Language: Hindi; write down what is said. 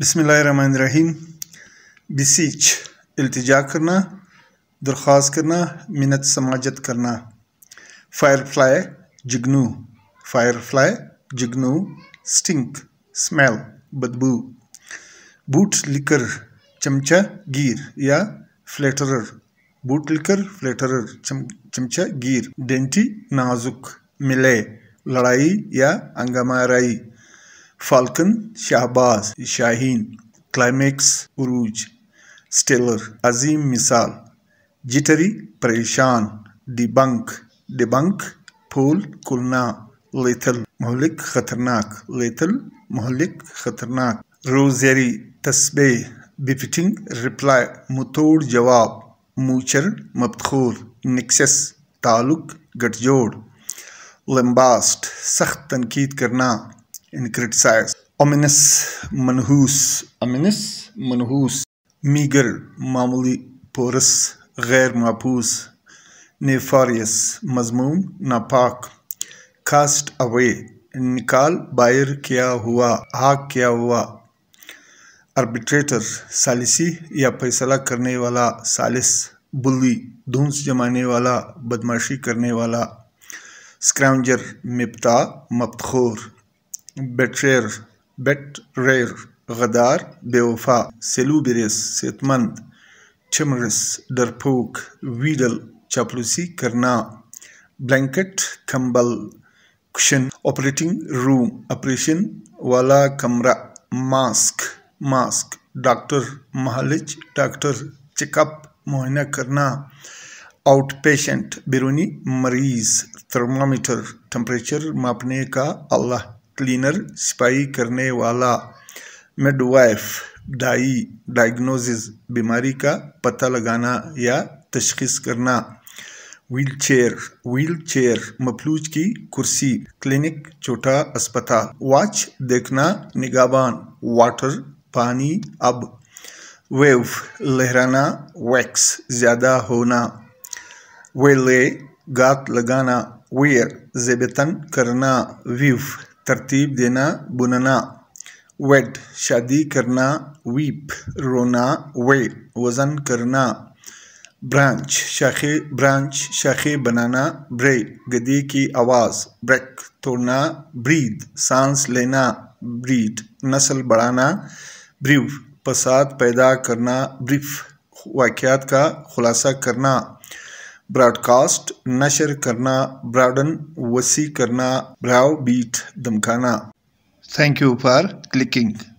रहीम बिसीच अल्तजा करना दरख्वास्त करना मिनत समाजत करना फायरफ्लाई फायर फायरफ्लाई जिगनू स्टिंक स्मेल बदबू बूट लिकर चमचा गिर या फ्लेटरर बूट लिकर फ्लेटरर चम, चमचा गिर डेंटी नाजुक मिले लड़ाई या अंगमाराई फाल्कन शाहबाज शाहीन क्लाइमेक्स उरूज स्टेलर अजीम मिसाल जिटरी परेशान डिबंक डिबंक फूल कुलना लेथल मोहलिक खतरनाक लेथल मोहलिक खतरनाक रोजेरी तस्बे बिफिटिंग रिप्लाई मुतोड़ जवाब मूचर मबखूर निक्सस ताल्लुक गठजोड़ लम्बास्ट सख्त तनकीद करना and criticized ominous मनहूस ominous मनहूस meager मामूली porous गैर महफूज नेफारियस मजमूम नापाक कास्ट अवे निकाल बायर किया हुआ हाक किया हुआ आर्बिट्रेटर सालिसी या फैसला करने वाला सालिस बुल्ली धूंस जमाने वाला बदमाशी करने वाला स्क्रैमजर मिपता मफ्तखोर बेटरेर बेट रेर गदार बेवफा सेलूबरेस सेतमंद छमरस डरपोक वीडल चापलूसी करना ब्लैंकेट कंबल कुशन ऑपरेटिंग रूम ऑपरेशन वाला कमरा मास्क मास्क डॉक्टर महालिज डॉक्टर चेकअप मुआयना करना आउट पेशेंट बिरूनी मरीज थर्मामीटर टेम्परेचर मापने का अल्लाह क्लीनर सिपाही करने वाला वाइफ डाई डायग्नोसिस बीमारी का पता लगाना या तशखीस करना व्हील चेयर व्हील चेयर मफलूज की कुर्सी क्लिनिक छोटा अस्पताल वॉच देखना निगाबान वाटर पानी अब वेव लहराना वैक्स ज़्यादा होना वेले गात लगाना वेयर जेबतन करना विव तरतीब देना बुनना वेट शादी करना वीप रोना वे वज़न करना ब्रांच शाखे ब्रांच शाखे बनाना ब्रे गदी की आवाज़ ब्रेक तोड़ना ब्रीद सांस लेना ब्रीड नस्ल बढ़ाना ब्रिव फसाद पैदा करना ब्रिफ वाक़्यात का खुलासा करना ब्रॉडकास्ट नशर करना ब्रॉडन वसी करना ब्राउ बीट धमकाना थैंक यू फॉर क्लिकिंग